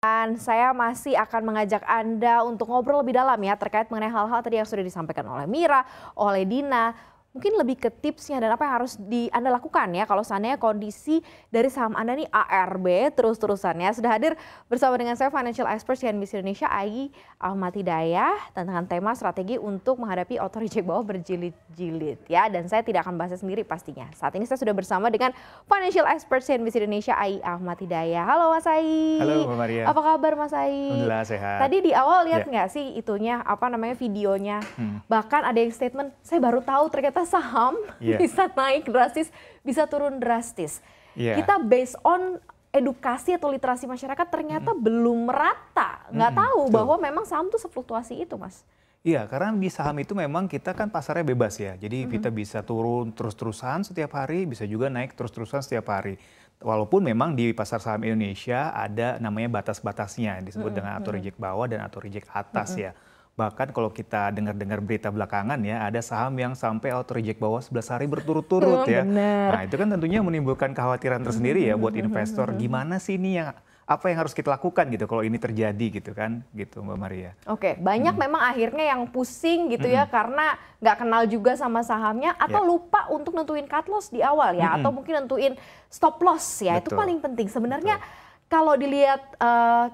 Dan saya masih akan mengajak Anda untuk ngobrol lebih dalam ya terkait mengenai hal-hal tadi yang sudah disampaikan oleh Mira, oleh Dina, mungkin lebih ke tipsnya dan apa yang harus di Anda lakukan ya kalau seandainya kondisi dari saham Anda nih ARB terus-terusan ya. Sudah hadir bersama dengan saya financial expert CNBC Indonesia Ai Ahmad Hidayah tentang tema strategi untuk menghadapi auto reject bawah berjilid-jilid ya dan saya tidak akan bahas sendiri pastinya. Saat ini saya sudah bersama dengan financial expert CNBC Indonesia Ai Ahmad Hidayah. Halo Mas Ai. Halo Maria. Apa kabar Mas Ai? Alhamdulillah sehat. Tadi di awal lihat ya. nggak ya. sih itunya apa namanya videonya? Hmm. Bahkan ada yang statement saya baru tahu ternyata saham yeah. bisa naik drastis, bisa turun drastis. Yeah. Kita based on edukasi atau literasi masyarakat ternyata mm. belum merata. Nggak mm. tahu bahwa memang saham tuh sefluktuasi itu, Mas. Iya, karena di saham itu memang kita kan pasarnya bebas ya. Jadi mm kita bisa turun terus-terusan setiap hari, bisa juga naik terus-terusan setiap hari. Walaupun memang di pasar saham Indonesia ada namanya batas-batasnya disebut mm dengan hmm, atur hmm. reject bawah dan atur reject atas mm-hmm. ya. Bahkan kalau kita dengar-dengar berita belakangan ya, ada saham yang sampai auto reject bawah 11 hari berturut-turut oh, ya. Bener. Nah, itu kan tentunya menimbulkan kekhawatiran tersendiri ya buat hmm, hmm, hmm, investor. Gimana sih ini yang apa yang harus kita lakukan gitu kalau ini terjadi gitu kan gitu Mbak Maria. Oke, okay, banyak hmm. memang akhirnya yang pusing gitu ya hmm. ya karena nggak kenal juga sama sahamnya atau yeah. lupa untuk nentuin cut loss di awal ya hmm. atau mungkin nentuin stop loss ya Betul. itu paling penting sebenarnya Betul. kalau dilihat uh,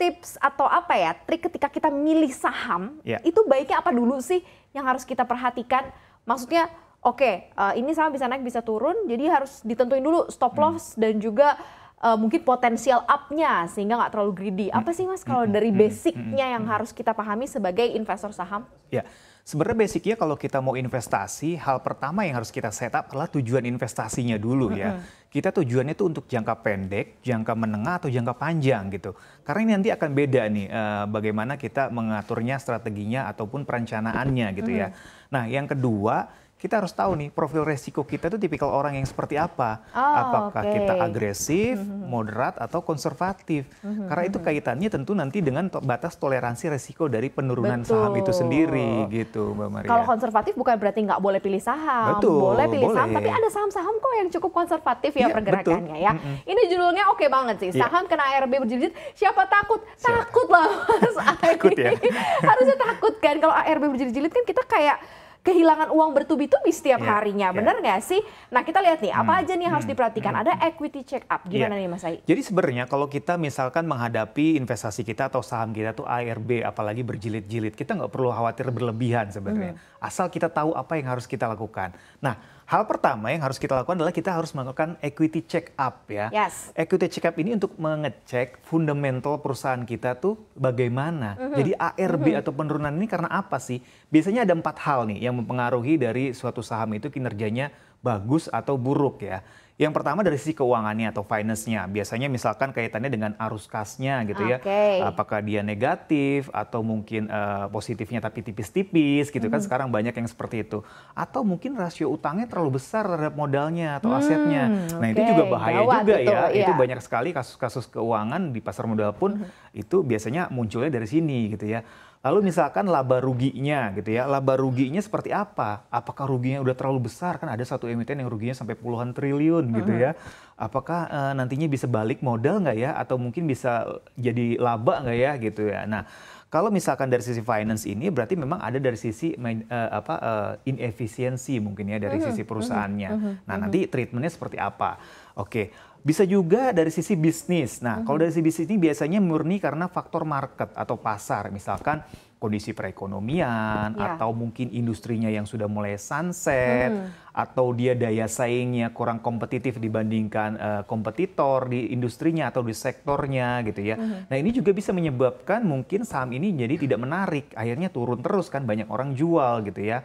tips atau apa ya trik ketika kita milih saham yeah. itu baiknya apa dulu sih yang harus kita perhatikan maksudnya oke okay, uh, eh, ini saham bisa naik bisa turun jadi harus ditentuin dulu stop hmm. loss hmm. dan juga uh, mungkin potensial upnya sehingga nggak terlalu greedy apa hmm. sih mas kalau hmm. dari basicnya yang harus kita pahami sebagai investor saham? Ya yeah. Sebenarnya basicnya kalau kita mau investasi, hal pertama yang harus kita set up adalah tujuan investasinya dulu ya. Kita tujuannya itu untuk jangka pendek, jangka menengah atau jangka panjang gitu. Karena ini nanti akan beda nih uh, bagaimana kita mengaturnya strateginya ataupun perencanaannya gitu ya. Nah, yang kedua kita harus tahu nih profil resiko kita itu tipikal orang yang seperti apa. Oh, Apakah okay. kita agresif, mhm, mhm. moderat atau konservatif? Mhm, Karena itu kaitannya tentu nanti dengan batas toleransi resiko dari penurunan Betul. saham itu sendiri gitu, Mbak Maria. Kalau konservatif bukan berarti nggak boleh pilih saham. Betul, boleh pilih boleh. saham, tapi ada saham-saham kok yang cukup konservatif ya, ya pergerakannya ya. Mm hmm Ini judulnya oke okay banget sih. Iya. Saham ya. kena ARB berjilid, siapa takut? Siapa? Takut lah Mas Takut ya. Harusnya takut kan kalau ARB berjilid-jilid kan kita kayak kehilangan uang bertubi-tubi setiap yeah. harinya, yeah. benar nggak sih? Nah kita lihat nih, apa hmm. aja nih yang harus hmm, diperhatikan? Hmm. Ada equity check up, gimana yeah. nih Mas Ai? Jadi sebenarnya kalau kita misalkan menghadapi investasi kita atau saham kita tuh ARB, apalagi berjilid-jilid, kita nggak perlu khawatir berlebihan sebenarnya. Hmm. Asal kita tahu apa yang harus kita lakukan. Nah Hal pertama yang harus kita lakukan adalah kita harus melakukan equity check up ya. Yes. Equity check up ini untuk mengecek fundamental perusahaan kita tuh bagaimana. Mm -hmm. Jadi ARB mm -hmm. atau penurunan ini karena apa sih? Biasanya ada empat hal nih yang mempengaruhi dari suatu saham itu kinerjanya bagus atau buruk ya. Yang pertama dari sisi keuangannya atau finance-nya. Biasanya misalkan kaitannya dengan arus kasnya gitu ya. Apakah dia negatif atau mungkin uh, positifnya tapi tipis-tipis gitu kan. hmm. kan sekarang banyak yang seperti itu. Atau mungkin rasio utangnya terlalu besar terhadap modalnya atau hmm, asetnya. Nah, okay. itu juga bahaya Gawat juga itu, ya. Iya. Itu banyak sekali kasus-kasus keuangan di pasar modal pun hmm. itu biasanya munculnya dari sini gitu ya Lalu misalkan laba ruginya gitu ya, laba ruginya seperti apa? Apakah ruginya udah terlalu besar? Kan ada satu emiten yang ruginya sampai puluhan triliun gitu ya. Apakah e, nantinya bisa balik modal nggak ya? Atau mungkin bisa eh, jadi laba nggak ya gitu ya? Nah, kalau misalkan dari sisi finance ini berarti memang ada dari sisi uh, apa uh, inefisiensi mungkin ya dari sisi perusahaannya. Nah nanti treatmentnya seperti apa? Oke, okay. Bisa juga dari sisi bisnis. Nah, mm -hmm. kalau dari sisi bisnis ini biasanya murni karena faktor market atau pasar. Misalkan kondisi perekonomian yeah. atau mungkin industrinya yang sudah mulai sunset mm. atau dia daya saingnya kurang kompetitif dibandingkan uh, kompetitor di industrinya atau di sektornya gitu ya. Mm. Nah, ini juga bisa menyebabkan mungkin saham ini jadi tidak menarik, akhirnya turun terus kan banyak orang jual gitu ya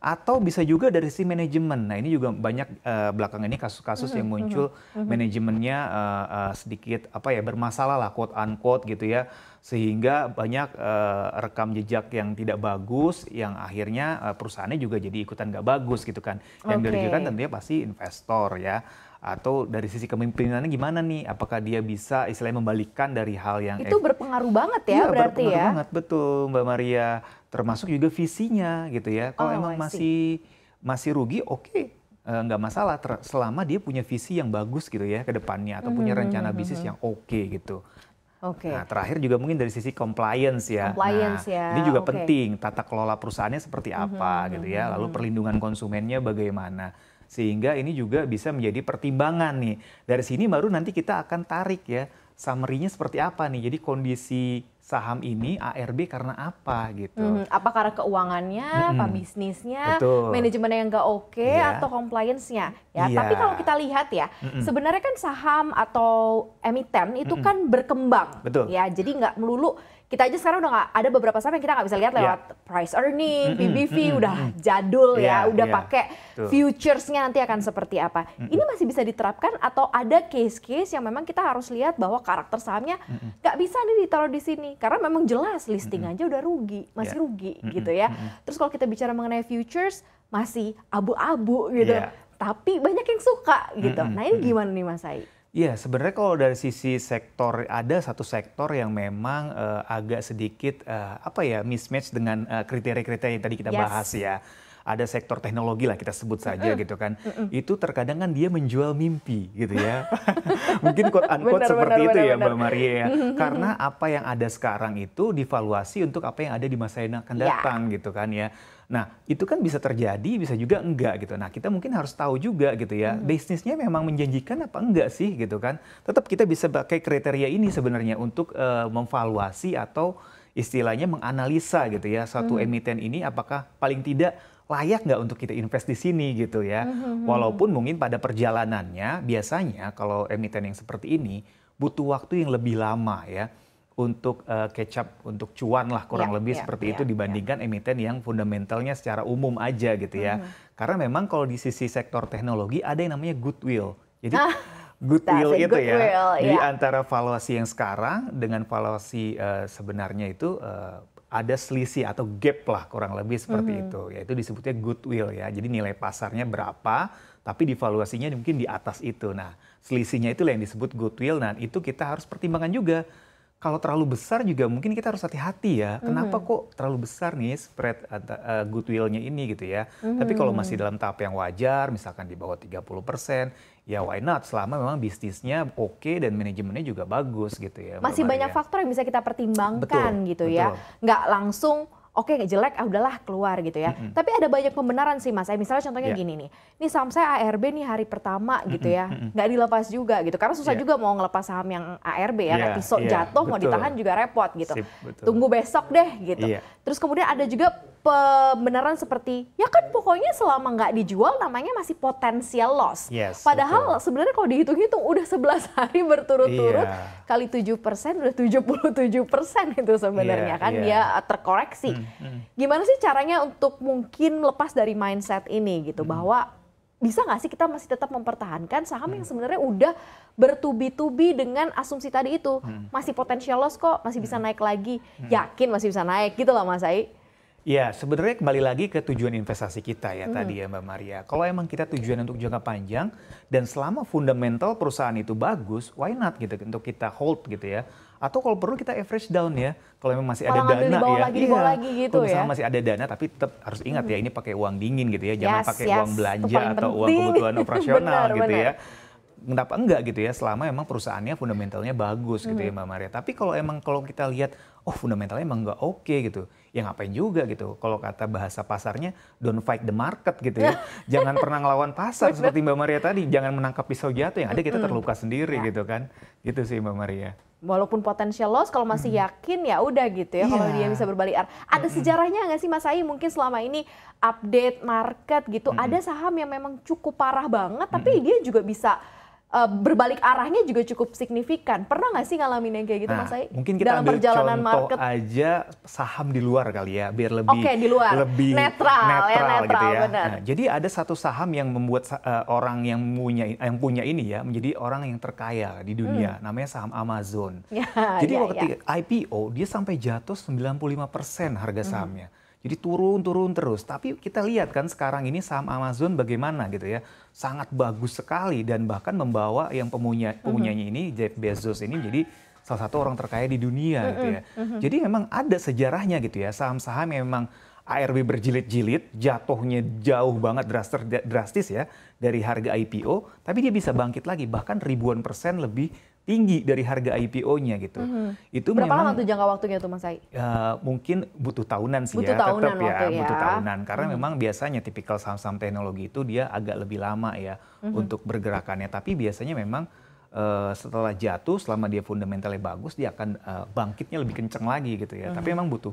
atau bisa juga dari si manajemen. Nah ini juga banyak uh, belakang ini kasus-kasus yang muncul manajemennya uh, uh, sedikit apa ya bermasalah lah quote unquote gitu ya sehingga banyak uh, rekam jejak yang tidak bagus yang akhirnya uh, perusahaannya juga jadi ikutan nggak bagus gitu kan yang okay. dirugikan tentunya pasti investor ya atau dari sisi kepemimpinannya gimana nih? Apakah dia bisa istilahnya membalikkan dari hal yang itu berpengaruh banget ya, ya berarti berpengaruh ya? Berpengaruh banget betul Mbak Maria. Termasuk juga visinya gitu ya. Kalau oh, emang masih masih rugi, oke. Okay eh, nggak masalah selama dia punya visi yang bagus gitu ya ke depannya atau mm -hmm. rencana hmm, bisnis hmm. yang oke okay, gitu. Oke. Okay. Nah, terakhir juga mungkin dari sisi compliance ya. Compliance nah, ya. Ini juga okay. penting tata kelola perusahaannya seperti hmm, apa mm -hmm. gitu ya, lalu perlindungan konsumennya bagaimana. Sehingga ini juga bisa menjadi pertimbangan nih. Dari sini baru nanti kita akan tarik ya summary-nya seperti apa nih. Jadi kondisi saham ini ARB karena apa gitu. Hmm, apa karena keuangannya, hmm, apa bisnisnya, betul. manajemennya yang nggak oke okay, iya. yeah. atau compliance-nya ya. Yeah. Tapi kalau kita lihat ya, hmm. sebenarnya kan saham atau emiten itu hmm. kan berkembang betul. ya. Jadi nggak melulu kita aja sekarang udah gak, ada beberapa saham yang kita nggak bisa lihat lewat yeah. price earning, mm-hmm, PBV mm-hmm. udah jadul yeah, ya, iya, udah yeah. pakai futuresnya nanti akan seperti apa. Mm-hmm. Ini masih bisa diterapkan atau ada case-case yang memang kita harus lihat bahwa karakter sahamnya nggak mm-hmm. bisa nih ditaruh di sini karena memang jelas listing mm-hmm. aja udah rugi, masih yeah. rugi mm-hmm. gitu ya. Mm-hmm. Terus kalau kita bicara mengenai futures masih abu-abu gitu. Yeah. Tapi banyak yang suka gitu. Mm-hmm. Nah, ini gimana nih Mas Ai? Ya sebenarnya kalau dari sisi sektor ada satu sektor yang memang uh, agak sedikit uh, apa ya mismatch dengan kriteria eh, kriteria-kriteria yang tadi kita yes. bahas ya. Ada sektor teknologi lah kita sebut saja mm gitu kan. Mm -mm. Itu terkadang kan dia menjual mimpi gitu ya. Mungkin quote unquote benar, seperti benar, itu benar, ya benar. Mbak Maria ya. Karena apa yang ada sekarang itu divaluasi untuk apa yang ada di masa yang akan iya. datang yeah. gitu kan ya. Nah, itu kan bisa terjadi, bisa juga enggak gitu. Nah, kita mungkin harus tahu juga gitu ya, hmm. bisnisnya memang menjanjikan apa enggak sih gitu kan. Tetap kita bisa pakai kriteria ini sebenarnya untuk uh, memvaluasi atau istilahnya menganalisa gitu ya, suatu hmm. emiten ini apakah paling tidak layak nggak untuk kita invest di sini gitu ya. Hmm, hmm, hmm. Walaupun mungkin pada perjalanannya biasanya kalau emiten yang seperti ini butuh waktu yang lebih lama ya untuk uh, kecap untuk cuan lah kurang yeah, lebih yeah, seperti yeah, itu dibandingkan yeah. emiten yang fundamentalnya secara umum aja gitu ya. Mm. Karena memang kalau di sisi sektor teknologi ada yang namanya goodwill. Jadi ah, goodwill itu ya, goodwill, ya. Yeah. Jadi antara valuasi yang sekarang dengan valuasi uh, sebenarnya itu uh, ada selisih atau gap lah kurang lebih seperti mm itu. Yaitu disebutnya goodwill ya. Jadi nilai pasarnya berapa, tapi valuasinya mungkin di atas itu. Nah, selisihnya itu yang disebut goodwill. Nah, itu kita harus pertimbangkan juga kalau terlalu besar juga mungkin kita harus hati-hati ya. Mhm. Kenapa mm kok terlalu besar nih spread uh, goodwill-nya ini gitu ya. Mm Tapi kalau mhm. masih dalam tahap yang wajar, misalkan di bawah 30 persen, ya why not? Selama memang bisnisnya oke okay dan manajemennya juga bagus gitu ya. Masih banyak ya. faktor yang bisa kita pertimbangkan betul, gitu ya. betul. ya. Nggak langsung oke okay, jelek ah udahlah keluar gitu ya. Mm -hmm. Tapi ada banyak pembenaran sih Mas. Eh, misalnya contohnya yeah. gini nih. Ini saham saya ARB nih hari pertama gitu ya. Mm Nggak dilepas juga gitu. Karena susah yeah. juga mau ngelepas saham yang ARB ya. Yeah. pisau iya. yeah. jatuh betul. mau ditahan juga repot gitu. Sip, Tunggu besok deh gitu. Yeah. Terus kemudian ada juga pembenaran seperti ya kan pokoknya selama nggak dijual namanya masih potensial loss. Yes, Padahal sebenarnya kalau dihitung-hitung udah 11 hari berturut-turut yeah. kali 7% udah 77% itu sebenarnya yeah, kan yeah. dia terkoreksi. Mm, mm. Gimana sih caranya untuk mungkin lepas dari mindset ini gitu mm. bahwa bisa nggak sih kita masih tetap mempertahankan saham hmm. yang sebenarnya udah bertubi-tubi dengan asumsi tadi itu hmm. masih potensial loss kok masih bisa hmm. naik lagi hmm. yakin masih bisa naik gitu loh mas Ai Ya, sebenarnya kembali lagi ke tujuan investasi kita ya hmm. tadi ya Mbak Maria. Kalau emang kita tujuan untuk jangka panjang dan selama fundamental perusahaan itu bagus, why not gitu untuk kita hold gitu ya. Atau kalau perlu kita average down ya. Kalau memang masih ada dana di bawah ya. Lagi, di iya. lagi gitu kalau ya. masih ada dana tapi tetap harus ingat ya, hmm. ya ini pakai uang dingin gitu ya. Jangan yes, pakai yes. uang belanja atau uang kebutuhan operasional gitu ya. benar, gitu benar. ya kenapa enggak gitu ya selama emang perusahaannya fundamentalnya bagus gitu ya, hmm. ya Mbak Maria. Tapi kalau emang kalau kita lihat oh fundamentalnya emang enggak oke okay, gitu, ya ngapain juga gitu. Kalau kata bahasa pasarnya don't fight the market gitu ya. jangan pernah ngelawan pasar seperti Mbak Maria tadi, jangan menangkap pisau jatuh yang ada kita terluka sendiri ya. gitu kan. gitu sih Mbak Maria walaupun potensial loss kalau masih yakin ya udah gitu ya yeah. kalau iya. dia bisa berbalik arah. Ada sejarahnya nggak sih Mas Ayi mungkin selama ini update market gitu -hmm. ada saham yang memang cukup parah banget tapi -hmm. dia juga bisa uh, berbalik arahnya juga cukup signifikan. Pernah nggak sih ngalamin yang kayak gitu, nah, Mas Mungkin kita Dalam ambil perjalanan contoh market. aja saham di luar kali ya, biar lebih okay, di luar. lebih netral, ya, netral, ya, netral gitu ya. Benar. Nah, jadi ada satu saham yang membuat uh, orang yang punya yang punya ini ya menjadi orang yang terkaya di dunia. Hmm. Namanya saham Amazon. Ya, jadi ya, waktu ya. IPO dia sampai jatuh 95% harga hmm. sahamnya. Hmm jadi turun-turun terus. Tapi kita lihat kan sekarang ini saham Amazon bagaimana gitu ya. Sangat bagus sekali dan bahkan membawa yang pemunya pemunyanya ini Jeff Bezos ini jadi salah satu orang terkaya di dunia gitu ya. Jadi memang ada sejarahnya gitu ya saham-saham memang ARB berjilid-jilid, jatuhnya jauh banget drastis, drastis ya dari harga IPO, tapi dia bisa bangkit lagi bahkan ribuan persen lebih tinggi dari harga IPO-nya gitu. Mm-hmm. Itu berapa memang, lama tuh jangka waktunya tuh Mas Ai? Uh, eh, mungkin butuh tahunan sih butuh ya, tahunan tetap ya, ya, butuh tahunan karena mm-hmm. memang biasanya tipikal saham-saham teknologi itu dia agak lebih lama ya mm-hmm. untuk bergerakannya, tapi biasanya memang uh, setelah jatuh selama dia fundamentalnya bagus dia akan uh, bangkitnya lebih kenceng lagi gitu ya. Mm-hmm. Tapi memang butuh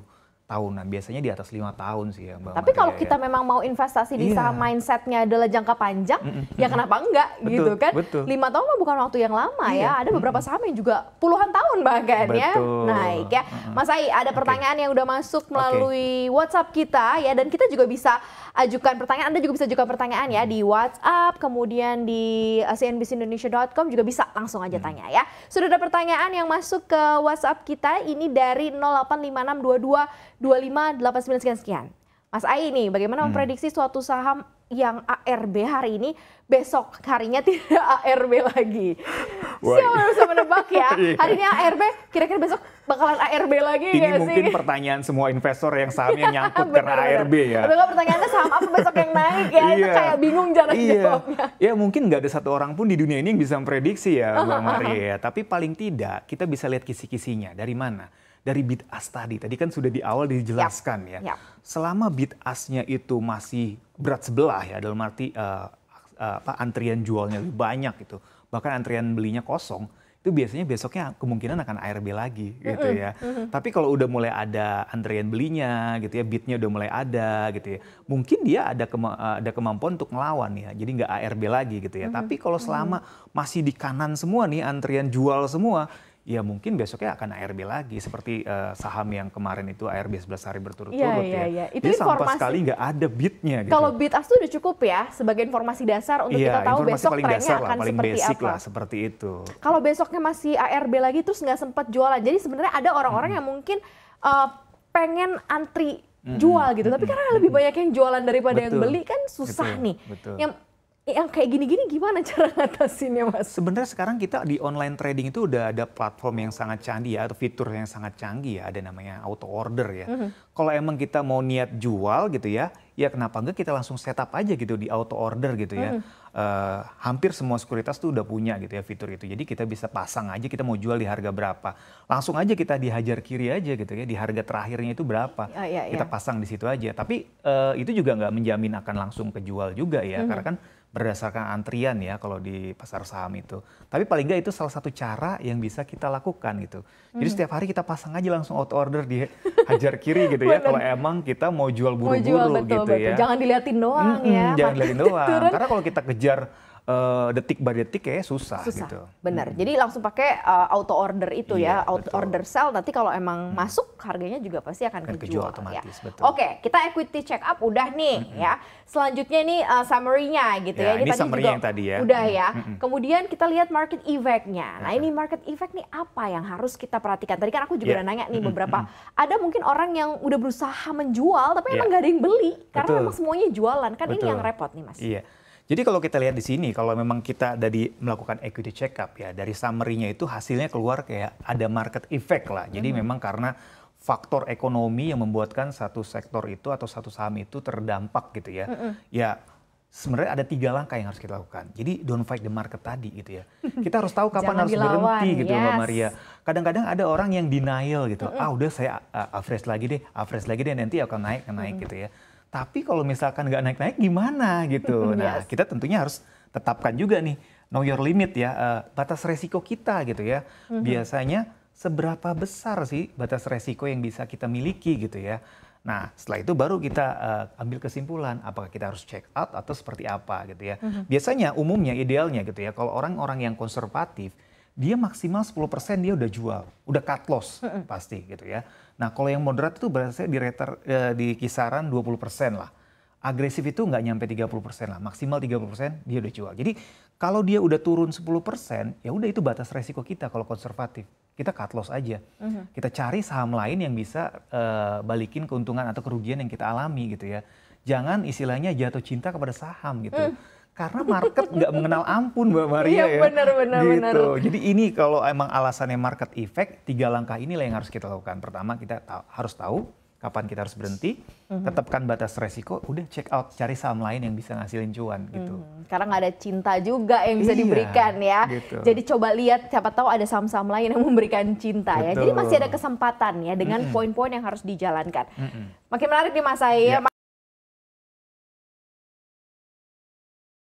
tahunan. Biasanya di atas lima tahun sih ya Mbak. Tapi kalau ya. kita memang mau investasi di iya. saham mindsetnya adalah jangka panjang, mm -mm. ya kenapa enggak betul, gitu kan? Betul. Lima tahun mah bukan waktu yang lama ya. iya. ya. Ada beberapa saham yang juga puluhan tahun bahkan ya naik ya. Mas Ai, ada pertanyaan okay. yang udah masuk melalui okay. WhatsApp kita ya dan kita juga bisa ajukan pertanyaan. Anda juga bisa ajukan pertanyaan ya di WhatsApp, kemudian di cnbcindonesia.com juga bisa langsung aja tanya ya. Sudah ada pertanyaan yang masuk ke WhatsApp kita ini dari 085622 2589 sekian sekian. Mas Ai nih, bagaimana hmm. memprediksi suatu saham yang ARB hari ini besok harinya tidak ARB lagi. Wah. Siapa yang bisa menebak ya? Iya. Hari ini ARB, kira-kira besok bakalan ARB lagi ini gak sih? Ini mungkin pertanyaan semua investor yang sahamnya nyangkut bener, karena bener. ARB ya. Atau pertanyaannya saham apa besok yang naik ya? Iya. Itu kayak bingung jalan iya. jawabnya. Ya mungkin nggak ada satu orang pun di dunia ini yang bisa memprediksi ya Bu Maria. Tapi paling tidak kita bisa lihat kisi-kisinya dari mana dari AS tadi. Tadi kan sudah di awal dijelaskan yep. ya. Yep. Selama asnya itu masih berat sebelah ya dalam arti uh, apa antrian jualnya lebih banyak gitu. Bahkan antrian belinya kosong, itu biasanya besoknya kemungkinan akan ARB lagi gitu ya. Mm -hmm. Tapi kalau udah mulai ada antrian belinya gitu ya, bidnya udah mulai ada gitu ya. Mungkin dia ada kema eh, ada kemampuan untuk ngelawan ya. Jadi nggak ARB lagi gitu ya. Mm -hmm. Tapi kalau selama masih di kanan semua nih antrian jual semua, ya mungkin besoknya akan ARB lagi seperti uh, saham yang kemarin itu ARB 11 hari berturut-turut iya, ya. ya. ya. Itu Jadi informasi, sama sekali nggak ada bitnya. Gitu. Kalau bit as itu udah cukup ya sebagai informasi dasar untuk ya, kita tahu besok trennya akan paling seperti basic apa. Lah, seperti itu. Kalau besoknya masih ARB lagi terus nggak sempat jualan. Jadi sebenarnya ada orang-orang hmm. yang mungkin uh, pengen antri hmm, jual mm -hmm. gitu. Tapi hmm, karena lebih hmm, banyak yang jualan daripada betul. yang beli kan susah betul. nih. Betul. Yang Eh, yang kayak gini-gini gimana cara ngatasinnya mas? Sebenarnya sekarang kita di online trading itu udah ada platform yang sangat canggih ya atau fitur yang sangat canggih ya ada namanya auto order ya. Mm -hmm. Kalau emang kita mau niat jual gitu ya, ya kenapa enggak kita langsung setup aja gitu di auto order gitu ya. Mm -hmm. Uh, hampir semua sekuritas tuh udah punya gitu ya fitur itu. Jadi kita bisa pasang aja kita mau jual di harga berapa. Langsung aja kita dihajar kiri aja gitu ya di harga terakhirnya itu berapa. Oh, iya, iya. Kita ya. pasang di situ aja. Tapi uh, itu juga nggak menjamin akan langsung kejual juga ya mm -hmm. karena kan berdasarkan antrian ya kalau di pasar saham itu. Tapi paling nggak itu salah satu cara yang bisa kita lakukan gitu. Jadi hmm. setiap hari kita pasang aja langsung out order di hajar kiri gitu ya kalau emang kita mau jual buru-buru gitu betul. ya. Jangan diliatin doang mm ya. Jangan diliatin doang. Karena kalau kita kejar uh, detik by detik kayak susah, susah. gitu. Benar. Hmm. Jadi langsung pakai uh, auto order itu ya. iya, ya, auto order sell nanti kalau emang hmm. masuk harganya juga pasti akan, kejual, kejual ya. otomatis, ya. betul. Oke, okay, kita equity check up udah nih hmm. ya. Selanjutnya ini uh, eh, summary-nya gitu ya. ya. Ini, ini tadi yang tadi ya. Udah ya. Hmm. Kemudian kita lihat market effect-nya. Nah, ini market effect nih apa yang harus kita perhatikan? Tadi kan aku juga yeah. udah nanya nih beberapa ada mungkin orang yang udah berusaha menjual tapi yeah. emang gak ada yang beli karena betul. memang semuanya jualan kan betul. ini yang repot nih Mas. Iya. Yeah jadi kalau kita lihat di sini, kalau memang kita dari melakukan equity check up ya, dari summary-nya itu hasilnya keluar kayak ada market effect lah. Jadi hmm. memang karena faktor ekonomi yang membuatkan satu sektor itu atau satu saham itu terdampak gitu ya. Hmm. Ya sebenarnya ada tiga langkah yang harus kita lakukan. Jadi don't fight the market tadi gitu ya. Kita harus tahu kapan harus dilawan, berhenti gitu yes. Mbak Maria. Kadang-kadang ada orang yang denial gitu. Hmm. Ah udah saya average ah, lagi deh, average lagi deh nanti akan naik, akan naik hmm. gitu ya. Tapi kalau misalkan nggak naik-naik gimana gitu. Nah, kita tentunya harus tetapkan juga nih know your limit ya, uh, batas resiko kita gitu ya. Mm-hmm. Biasanya seberapa besar sih batas resiko yang bisa kita miliki gitu ya. Nah, setelah itu baru kita uh, ambil kesimpulan apakah kita harus check out atau seperti apa gitu ya. Mm-hmm. Biasanya umumnya idealnya gitu ya, kalau orang-orang yang konservatif dia maksimal 10% dia udah jual, udah cut loss pasti gitu ya. Nah kalau yang moderat itu berarti di, reter, eh, di kisaran 20% lah. Agresif itu nggak nyampe 30% lah, maksimal 30% dia udah jual. Jadi kalau dia udah turun 10%, ya udah itu batas resiko kita kalau konservatif. Kita cut loss aja. Uh-huh. Kita cari saham lain yang bisa eh, balikin keuntungan atau kerugian yang kita alami gitu ya. Jangan istilahnya jatuh cinta kepada saham gitu. Uh karena market nggak mengenal ampun Mbak Maria iya, ya. Benar, benar, gitu. benar. Jadi ini kalau emang alasannya market effect, tiga langkah inilah yang harus kita lakukan. Pertama kita ta harus tahu kapan kita harus berhenti, mm-hmm. tetapkan batas resiko, udah check out, cari saham lain yang bisa ngasilin cuan gitu. Mm-hmm. Karena nggak ada cinta juga yang bisa iya, diberikan ya. Gitu. Jadi coba lihat siapa tahu ada saham-saham lain yang memberikan cinta Betul. ya. Jadi masih ada kesempatan ya dengan mm-hmm. poin-poin yang harus dijalankan. Mm-hmm. Makin menarik nih Mas Aya. Yeah.